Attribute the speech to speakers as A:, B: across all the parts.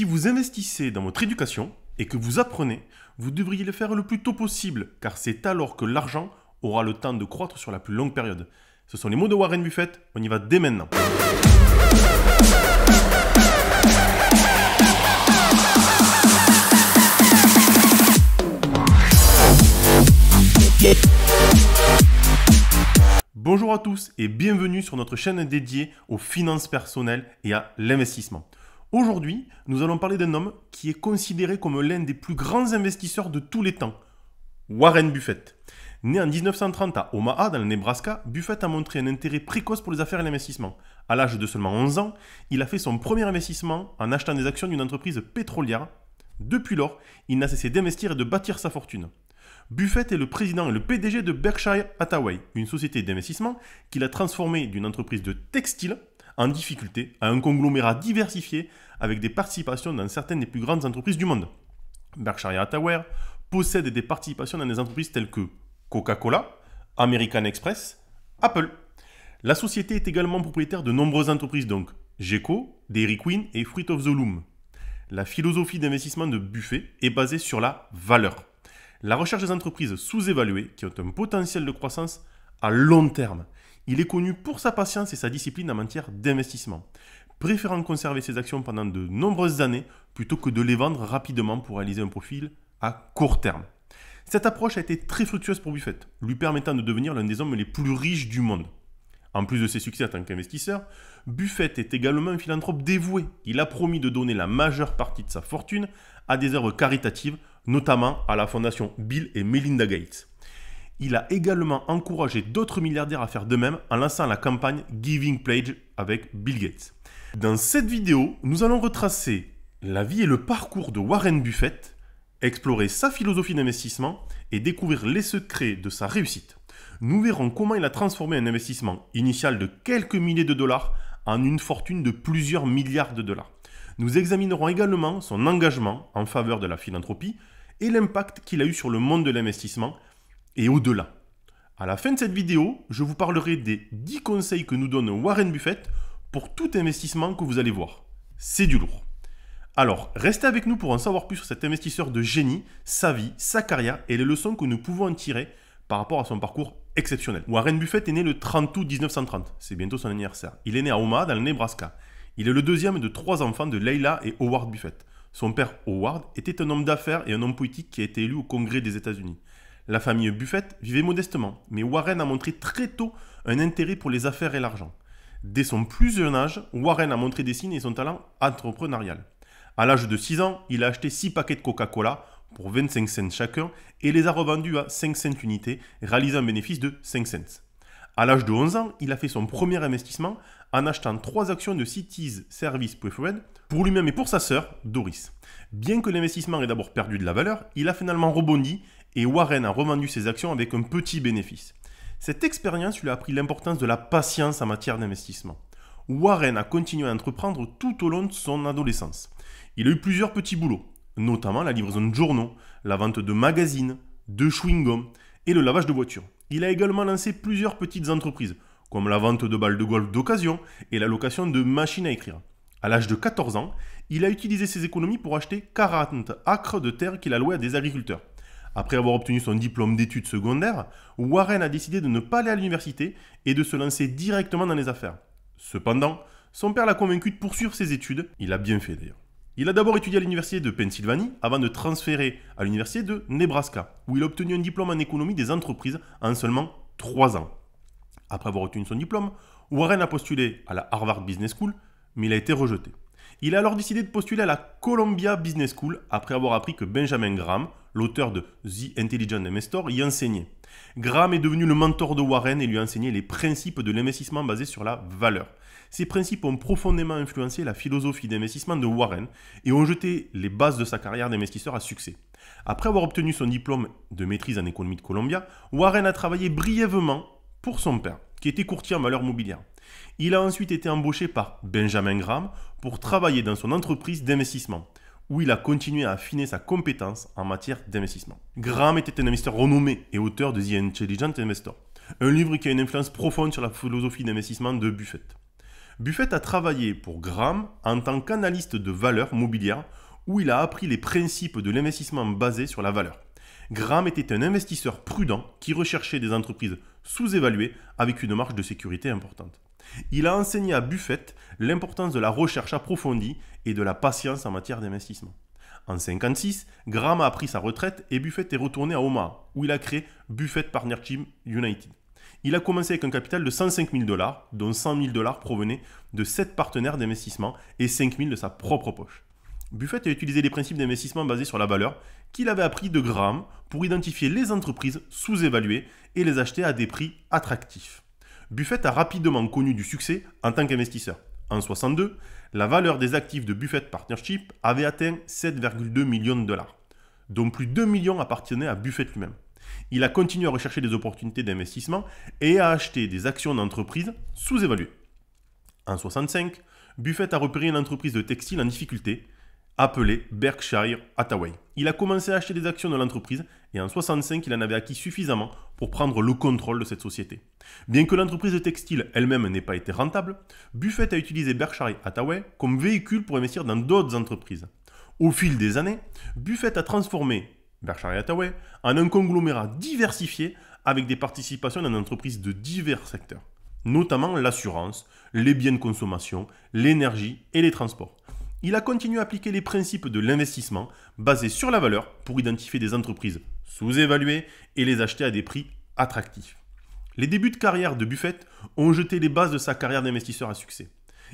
A: Si vous investissez dans votre éducation et que vous apprenez, vous devriez le faire le plus tôt possible, car c'est alors que l'argent aura le temps de croître sur la plus longue période. Ce sont les mots de Warren Buffett, on y va dès maintenant. Bonjour à tous et bienvenue sur notre chaîne dédiée aux finances personnelles et à l'investissement. Aujourd'hui, nous allons parler d'un homme qui est considéré comme l'un des plus grands investisseurs de tous les temps, Warren Buffett. Né en 1930 à Omaha, dans le Nebraska, Buffett a montré un intérêt précoce pour les affaires et l'investissement. À l'âge de seulement 11 ans, il a fait son premier investissement en achetant des actions d'une entreprise pétrolière. Depuis lors, il n'a cessé d'investir et de bâtir sa fortune. Buffett est le président et le PDG de Berkshire Hathaway, une société d'investissement qu'il a transformée d'une entreprise de textile en difficulté à un conglomérat diversifié avec des participations dans certaines des plus grandes entreprises du monde. Berkshire Hathaway possède des participations dans des entreprises telles que Coca-Cola, American Express, Apple. La société est également propriétaire de nombreuses entreprises, donc Geco, Dairy Queen et Fruit of the Loom. La philosophie d'investissement de Buffet est basée sur la valeur. La recherche des entreprises sous-évaluées qui ont un potentiel de croissance à long terme il est connu pour sa patience et sa discipline en matière d'investissement, préférant conserver ses actions pendant de nombreuses années plutôt que de les vendre rapidement pour réaliser un profil à court terme. Cette approche a été très fructueuse pour Buffett, lui permettant de devenir l'un des hommes les plus riches du monde. En plus de ses succès en tant qu'investisseur, Buffett est également un philanthrope dévoué. Il a promis de donner la majeure partie de sa fortune à des œuvres caritatives, notamment à la fondation Bill et Melinda Gates il a également encouragé d'autres milliardaires à faire de même en lançant la campagne Giving Pledge avec Bill Gates. Dans cette vidéo, nous allons retracer la vie et le parcours de Warren Buffett, explorer sa philosophie d'investissement et découvrir les secrets de sa réussite. Nous verrons comment il a transformé un investissement initial de quelques milliers de dollars en une fortune de plusieurs milliards de dollars. Nous examinerons également son engagement en faveur de la philanthropie et l'impact qu'il a eu sur le monde de l'investissement et au-delà. À la fin de cette vidéo, je vous parlerai des 10 conseils que nous donne Warren Buffett pour tout investissement que vous allez voir. C'est du lourd. Alors, restez avec nous pour en savoir plus sur cet investisseur de génie, sa vie, sa carrière et les leçons que nous pouvons en tirer par rapport à son parcours exceptionnel. Warren Buffett est né le 30 août 1930, c'est bientôt son anniversaire. Il est né à Omaha, dans le Nebraska. Il est le deuxième de trois enfants de Leila et Howard Buffett. Son père Howard était un homme d'affaires et un homme politique qui a été élu au Congrès des États-Unis. La famille Buffett vivait modestement, mais Warren a montré très tôt un intérêt pour les affaires et l'argent. Dès son plus jeune âge, Warren a montré des signes et son talent entrepreneurial. À l'âge de 6 ans, il a acheté 6 paquets de Coca-Cola pour 25 cents chacun et les a revendus à 5 cents unités, réalisant un bénéfice de 5 cents. À l'âge de 11 ans, il a fait son premier investissement en achetant 3 actions de Cities Service Preferred pour lui-même et pour sa sœur, Doris. Bien que l'investissement ait d'abord perdu de la valeur, il a finalement rebondi et Warren a revendu ses actions avec un petit bénéfice. Cette expérience lui a appris l'importance de la patience en matière d'investissement. Warren a continué à entreprendre tout au long de son adolescence. Il a eu plusieurs petits boulots, notamment la livraison de journaux, la vente de magazines, de chewing-gum et le lavage de voitures. Il a également lancé plusieurs petites entreprises, comme la vente de balles de golf d'occasion et la location de machines à écrire. À l'âge de 14 ans, il a utilisé ses économies pour acheter 40 acres de terre qu'il a loué à des agriculteurs. Après avoir obtenu son diplôme d'études secondaires, Warren a décidé de ne pas aller à l'université et de se lancer directement dans les affaires. Cependant, son père l'a convaincu de poursuivre ses études, il a bien fait d'ailleurs. Il a d'abord étudié à l'université de Pennsylvanie avant de transférer à l'université de Nebraska, où il a obtenu un diplôme en économie des entreprises en seulement 3 ans. Après avoir obtenu son diplôme, Warren a postulé à la Harvard Business School, mais il a été rejeté. Il a alors décidé de postuler à la Columbia Business School après avoir appris que Benjamin Graham, l'auteur de The Intelligent Investor, y enseignait. Graham est devenu le mentor de Warren et lui a enseigné les principes de l'investissement basé sur la valeur. Ces principes ont profondément influencé la philosophie d'investissement de Warren et ont jeté les bases de sa carrière d'investisseur à succès. Après avoir obtenu son diplôme de maîtrise en économie de Columbia, Warren a travaillé brièvement pour son père, qui était courtier en valeur mobilière. Il a ensuite été embauché par Benjamin Graham pour travailler dans son entreprise d'investissement, où il a continué à affiner sa compétence en matière d'investissement. Graham était un investisseur renommé et auteur de The Intelligent Investor, un livre qui a une influence profonde sur la philosophie d'investissement de Buffett. Buffett a travaillé pour Graham en tant qu'analyste de valeur mobilière, où il a appris les principes de l'investissement basé sur la valeur. Graham était un investisseur prudent qui recherchait des entreprises sous-évaluées avec une marge de sécurité importante. Il a enseigné à Buffett l'importance de la recherche approfondie et de la patience en matière d'investissement. En 1956, Graham a pris sa retraite et Buffett est retourné à Omaha, où il a créé Buffett Partnership United. Il a commencé avec un capital de 105 000 dollars, dont 100 000 dollars provenaient de 7 partenaires d'investissement et 5 000 de sa propre poche. Buffett a utilisé les principes d'investissement basés sur la valeur qu'il avait appris de Graham pour identifier les entreprises sous-évaluées et les acheter à des prix attractifs. Buffett a rapidement connu du succès en tant qu'investisseur. En 62, la valeur des actifs de Buffett Partnership avait atteint 7,2 millions de dollars, dont plus de 2 millions appartenaient à Buffett lui-même. Il a continué à rechercher des opportunités d'investissement et à acheter des actions d'entreprises sous-évaluées. En 65, Buffett a repéré une entreprise de textile en difficulté appelé Berkshire Hathaway. Il a commencé à acheter des actions de l'entreprise et en 65, il en avait acquis suffisamment pour prendre le contrôle de cette société. Bien que l'entreprise textile elle-même n'ait pas été rentable, Buffett a utilisé Berkshire Hathaway comme véhicule pour investir dans d'autres entreprises. Au fil des années, Buffett a transformé Berkshire Hathaway en un conglomérat diversifié avec des participations dans des entreprises de divers secteurs, notamment l'assurance, les biens de consommation, l'énergie et les transports il a continué à appliquer les principes de l'investissement basés sur la valeur pour identifier des entreprises sous-évaluées et les acheter à des prix attractifs. Les débuts de carrière de Buffett ont jeté les bases de sa carrière d'investisseur à succès.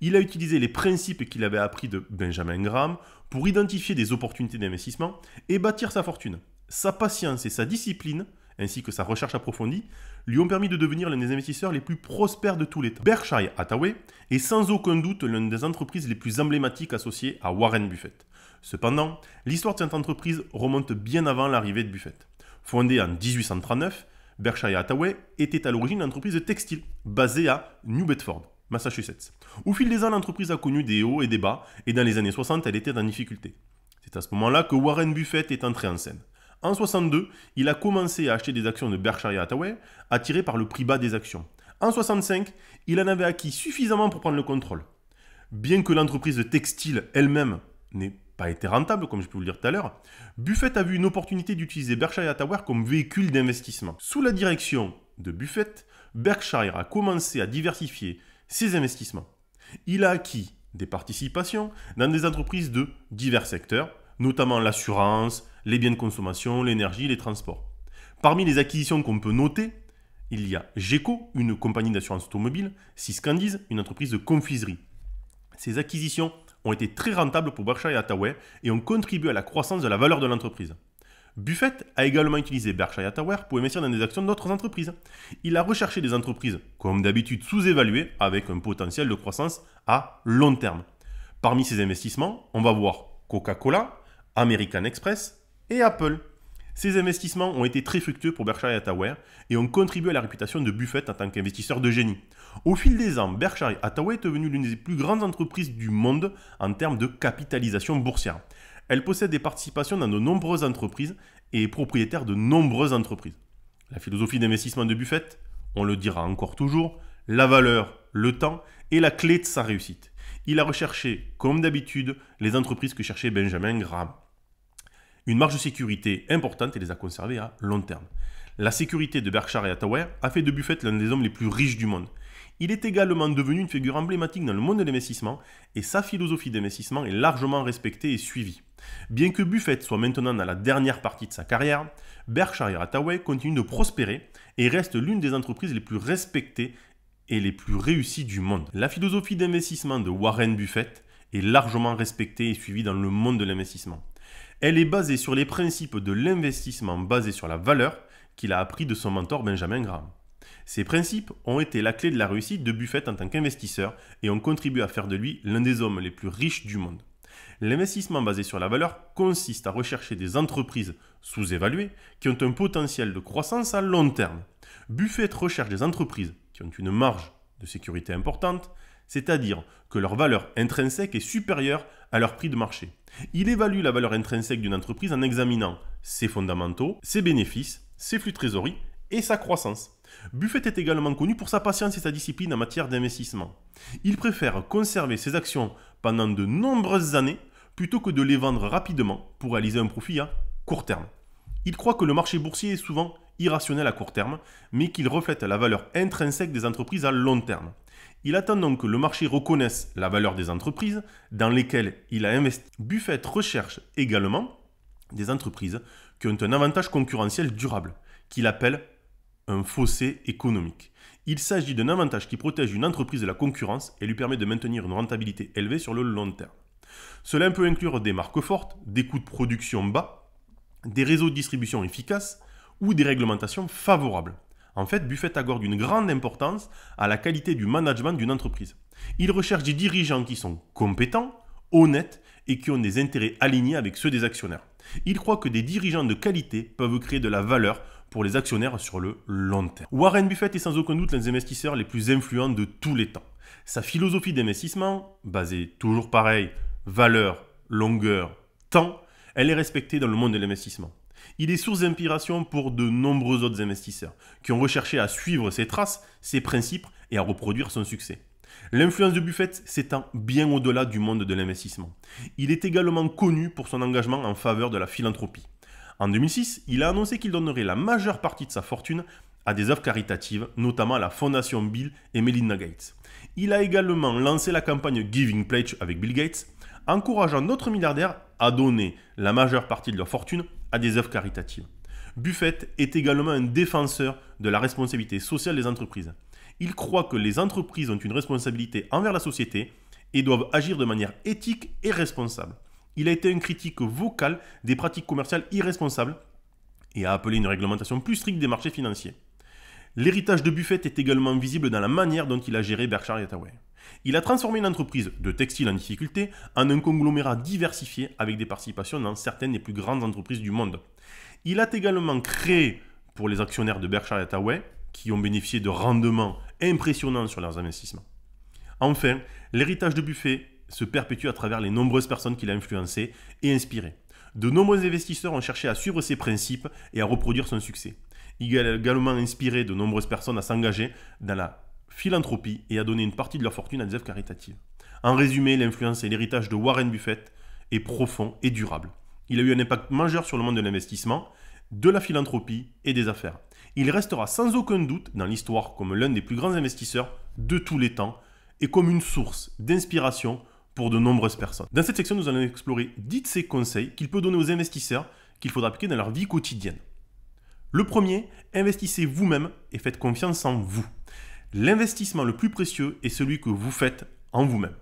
A: Il a utilisé les principes qu'il avait appris de Benjamin Graham pour identifier des opportunités d'investissement et bâtir sa fortune. Sa patience et sa discipline ainsi que sa recherche approfondie, lui ont permis de devenir l'un des investisseurs les plus prospères de tous les temps. Berkshire Hathaway est sans aucun doute l'une des entreprises les plus emblématiques associées à Warren Buffett. Cependant, l'histoire de cette entreprise remonte bien avant l'arrivée de Buffett. Fondée en 1839, Berkshire Hathaway était à l'origine une entreprise textile basée à New Bedford, Massachusetts. Au fil des ans, l'entreprise a connu des hauts et des bas, et dans les années 60, elle était en difficulté. C'est à ce moment-là que Warren Buffett est entré en scène. En 62, il a commencé à acheter des actions de Berkshire Hathaway, attiré par le prix bas des actions. En 65, il en avait acquis suffisamment pour prendre le contrôle. Bien que l'entreprise de textile elle-même n'ait pas été rentable, comme je peux vous le dire tout à l'heure, Buffett a vu une opportunité d'utiliser Berkshire Hathaway comme véhicule d'investissement. Sous la direction de Buffett, Berkshire a commencé à diversifier ses investissements. Il a acquis des participations dans des entreprises de divers secteurs, notamment l'assurance, les biens de consommation, l'énergie, les transports. Parmi les acquisitions qu'on peut noter, il y a GECO, une compagnie d'assurance automobile, Siscandiz, une entreprise de confiserie. Ces acquisitions ont été très rentables pour Berkshire Hathaway et ont contribué à la croissance de la valeur de l'entreprise. Buffett a également utilisé Berkshire Hathaway pour investir dans des actions d'autres entreprises. Il a recherché des entreprises, comme d'habitude sous-évaluées, avec un potentiel de croissance à long terme. Parmi ces investissements, on va voir Coca-Cola, American Express, et Apple. Ces investissements ont été très fructueux pour Berkshire Hathaway et ont contribué à la réputation de Buffett en tant qu'investisseur de génie. Au fil des ans, Berkshire Hathaway est devenue l'une des plus grandes entreprises du monde en termes de capitalisation boursière. Elle possède des participations dans de nombreuses entreprises et est propriétaire de nombreuses entreprises. La philosophie d'investissement de Buffett, on le dira encore toujours, la valeur, le temps est la clé de sa réussite. Il a recherché, comme d'habitude, les entreprises que cherchait Benjamin Graham une marge de sécurité importante et les a conservés à long terme. La sécurité de Berkshire et Hathaway a fait de Buffett l'un des hommes les plus riches du monde. Il est également devenu une figure emblématique dans le monde de l'investissement et sa philosophie d'investissement est largement respectée et suivie. Bien que Buffett soit maintenant dans la dernière partie de sa carrière, Berkshire Hathaway continue de prospérer et reste l'une des entreprises les plus respectées et les plus réussies du monde. La philosophie d'investissement de Warren Buffett est largement respectée et suivie dans le monde de l'investissement. Elle est basée sur les principes de l'investissement basé sur la valeur qu'il a appris de son mentor Benjamin Graham. Ces principes ont été la clé de la réussite de Buffett en tant qu'investisseur et ont contribué à faire de lui l'un des hommes les plus riches du monde. L'investissement basé sur la valeur consiste à rechercher des entreprises sous-évaluées qui ont un potentiel de croissance à long terme. Buffett recherche des entreprises qui ont une marge de sécurité importante, c'est-à-dire que leur valeur intrinsèque est supérieure à leur prix de marché. Il évalue la valeur intrinsèque d'une entreprise en examinant ses fondamentaux, ses bénéfices, ses flux de trésorerie et sa croissance. Buffett est également connu pour sa patience et sa discipline en matière d'investissement. Il préfère conserver ses actions pendant de nombreuses années plutôt que de les vendre rapidement pour réaliser un profit à court terme. Il croit que le marché boursier est souvent irrationnel à court terme, mais qu'il reflète la valeur intrinsèque des entreprises à long terme. Il attend donc que le marché reconnaisse la valeur des entreprises dans lesquelles il a investi. Buffett recherche également des entreprises qui ont un avantage concurrentiel durable, qu'il appelle un fossé économique. Il s'agit d'un avantage qui protège une entreprise de la concurrence et lui permet de maintenir une rentabilité élevée sur le long terme. Cela peut inclure des marques fortes, des coûts de production bas, des réseaux de distribution efficaces ou des réglementations favorables. En fait, Buffett accorde une grande importance à la qualité du management d'une entreprise. Il recherche des dirigeants qui sont compétents, honnêtes et qui ont des intérêts alignés avec ceux des actionnaires. Il croit que des dirigeants de qualité peuvent créer de la valeur pour les actionnaires sur le long terme. Warren Buffett est sans aucun doute l'un des investisseurs les plus influents de tous les temps. Sa philosophie d'investissement, basée toujours pareil, valeur, longueur, temps, elle est respectée dans le monde de l'investissement. Il est source d'inspiration pour de nombreux autres investisseurs qui ont recherché à suivre ses traces, ses principes et à reproduire son succès. L'influence de Buffett s'étend bien au-delà du monde de l'investissement. Il est également connu pour son engagement en faveur de la philanthropie. En 2006, il a annoncé qu'il donnerait la majeure partie de sa fortune à des œuvres caritatives, notamment à la Fondation Bill et Melinda Gates. Il a également lancé la campagne Giving Pledge avec Bill Gates, encourageant d'autres milliardaires à donner la majeure partie de leur fortune à des œuvres caritatives. Buffett est également un défenseur de la responsabilité sociale des entreprises. Il croit que les entreprises ont une responsabilité envers la société et doivent agir de manière éthique et responsable. Il a été un critique vocal des pratiques commerciales irresponsables et a appelé une réglementation plus stricte des marchés financiers. L'héritage de Buffett est également visible dans la manière dont il a géré Berkshire Hathaway. Il a transformé une entreprise de textile en difficulté en un conglomérat diversifié avec des participations dans certaines des plus grandes entreprises du monde. Il a également créé pour les actionnaires de Berkshire Hathaway, qui ont bénéficié de rendements impressionnants sur leurs investissements. Enfin, l'héritage de Buffet se perpétue à travers les nombreuses personnes qu'il a influencées et inspirées. De nombreux investisseurs ont cherché à suivre ses principes et à reproduire son succès. Il a également inspiré de nombreuses personnes à s'engager dans la philanthropie et à donner une partie de leur fortune à des œuvres caritatives. En résumé, l'influence et l'héritage de Warren Buffett est profond et durable. Il a eu un impact majeur sur le monde de l'investissement, de la philanthropie et des affaires. Il restera sans aucun doute dans l'histoire comme l'un des plus grands investisseurs de tous les temps et comme une source d'inspiration pour de nombreuses personnes. Dans cette section, nous allons explorer 10 de ses conseils qu'il peut donner aux investisseurs qu'il faudra appliquer dans leur vie quotidienne. Le premier, investissez vous-même et faites confiance en vous. L'investissement le plus précieux est celui que vous faites en vous-même.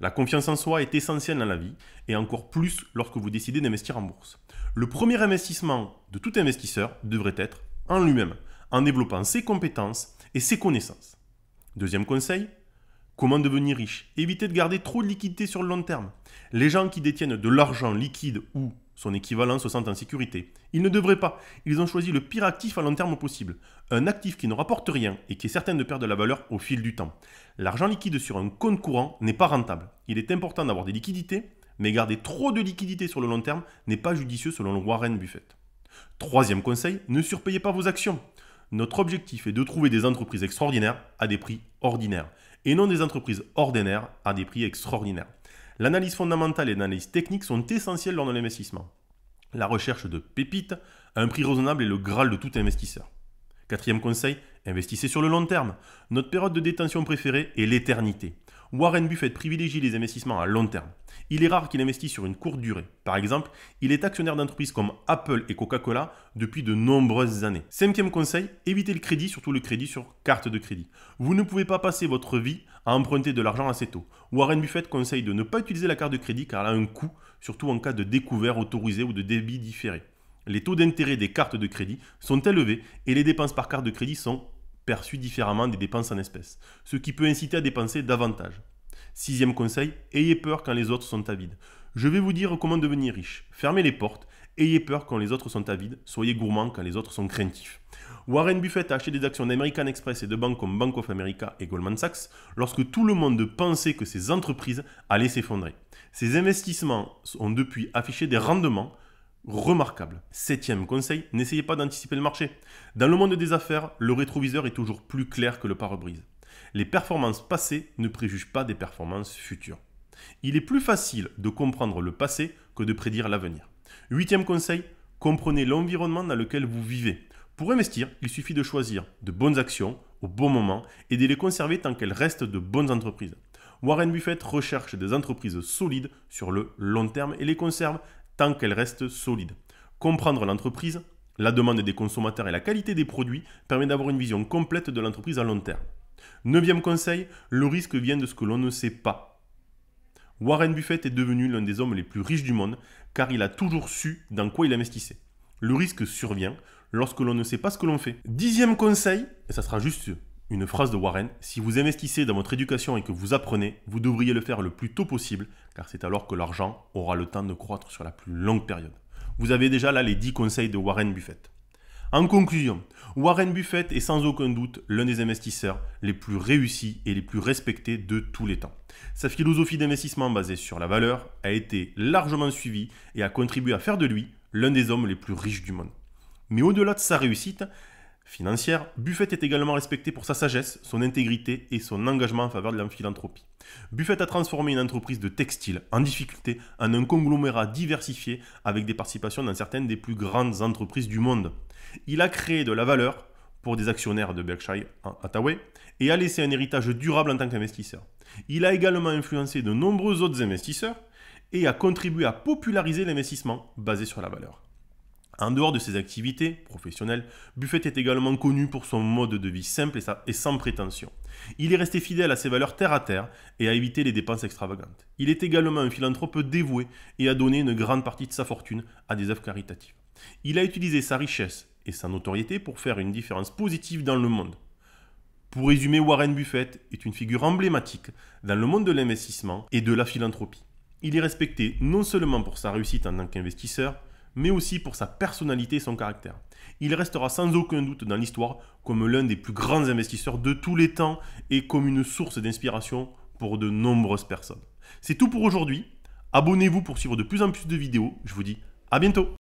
A: La confiance en soi est essentielle dans la vie et encore plus lorsque vous décidez d'investir en bourse. Le premier investissement de tout investisseur devrait être en lui-même, en développant ses compétences et ses connaissances. Deuxième conseil, comment devenir riche Évitez de garder trop de liquidités sur le long terme. Les gens qui détiennent de l'argent liquide ou son équivalent se sent en sécurité. Ils ne devraient pas. Ils ont choisi le pire actif à long terme possible. Un actif qui ne rapporte rien et qui est certain de perdre de la valeur au fil du temps. L'argent liquide sur un compte courant n'est pas rentable. Il est important d'avoir des liquidités, mais garder trop de liquidités sur le long terme n'est pas judicieux selon Warren Buffett. Troisième conseil, ne surpayez pas vos actions. Notre objectif est de trouver des entreprises extraordinaires à des prix ordinaires et non des entreprises ordinaires à des prix extraordinaires. L'analyse fondamentale et l'analyse technique sont essentielles lors de l'investissement. La recherche de pépites à un prix raisonnable est le graal de tout investisseur. Quatrième conseil, investissez sur le long terme. Notre période de détention préférée est l'éternité. Warren Buffett privilégie les investissements à long terme. Il est rare qu'il investisse sur une courte durée. Par exemple, il est actionnaire d'entreprises comme Apple et Coca-Cola depuis de nombreuses années. Cinquième conseil, évitez le crédit, surtout le crédit sur carte de crédit. Vous ne pouvez pas passer votre vie à emprunter de l'argent à assez tôt. Warren Buffett conseille de ne pas utiliser la carte de crédit car elle a un coût, surtout en cas de découvert autorisé ou de débit différé. Les taux d'intérêt des cartes de crédit sont élevés et les dépenses par carte de crédit sont perçu différemment des dépenses en espèces, ce qui peut inciter à dépenser davantage. Sixième conseil, ayez peur quand les autres sont avides. Je vais vous dire comment devenir riche. Fermez les portes, ayez peur quand les autres sont avides, soyez gourmand quand les autres sont craintifs. Warren Buffett a acheté des actions d'American Express et de banques comme Bank of America et Goldman Sachs lorsque tout le monde pensait que ces entreprises allaient s'effondrer. Ces investissements ont depuis affiché des rendements remarquable. Septième conseil, n'essayez pas d'anticiper le marché. Dans le monde des affaires, le rétroviseur est toujours plus clair que le pare-brise. Les performances passées ne préjugent pas des performances futures. Il est plus facile de comprendre le passé que de prédire l'avenir. Huitième conseil, comprenez l'environnement dans lequel vous vivez. Pour investir, il suffit de choisir de bonnes actions au bon moment et de les conserver tant qu'elles restent de bonnes entreprises. Warren Buffett recherche des entreprises solides sur le long terme et les conserve tant qu'elle reste solide. Comprendre l'entreprise, la demande des consommateurs et la qualité des produits permet d'avoir une vision complète de l'entreprise à long terme. Neuvième conseil, le risque vient de ce que l'on ne sait pas. Warren Buffett est devenu l'un des hommes les plus riches du monde car il a toujours su dans quoi il investissait. Le risque survient lorsque l'on ne sait pas ce que l'on fait. Dixième conseil, et ça sera juste une phrase de Warren, si vous investissez dans votre éducation et que vous apprenez, vous devriez le faire le plus tôt possible, car c'est alors que l'argent aura le temps de croître sur la plus longue période. Vous avez déjà là les 10 conseils de Warren Buffett. En conclusion, Warren Buffett est sans aucun doute l'un des investisseurs les plus réussis et les plus respectés de tous les temps. Sa philosophie d'investissement basée sur la valeur a été largement suivie et a contribué à faire de lui l'un des hommes les plus riches du monde. Mais au-delà de sa réussite, financière, Buffett est également respecté pour sa sagesse, son intégrité et son engagement en faveur de la philanthropie. Buffett a transformé une entreprise de textile en difficulté en un conglomérat diversifié avec des participations dans certaines des plus grandes entreprises du monde. Il a créé de la valeur pour des actionnaires de Berkshire Hathaway et a laissé un héritage durable en tant qu'investisseur. Il a également influencé de nombreux autres investisseurs et a contribué à populariser l'investissement basé sur la valeur. En dehors de ses activités professionnelles, Buffett est également connu pour son mode de vie simple et sans prétention. Il est resté fidèle à ses valeurs terre à terre et a évité les dépenses extravagantes. Il est également un philanthrope dévoué et a donné une grande partie de sa fortune à des œuvres caritatives. Il a utilisé sa richesse et sa notoriété pour faire une différence positive dans le monde. Pour résumer, Warren Buffett est une figure emblématique dans le monde de l'investissement et de la philanthropie. Il est respecté non seulement pour sa réussite en tant qu'investisseur, mais aussi pour sa personnalité et son caractère. Il restera sans aucun doute dans l'histoire comme l'un des plus grands investisseurs de tous les temps et comme une source d'inspiration pour de nombreuses personnes. C'est tout pour aujourd'hui. Abonnez-vous pour suivre de plus en plus de vidéos. Je vous dis à bientôt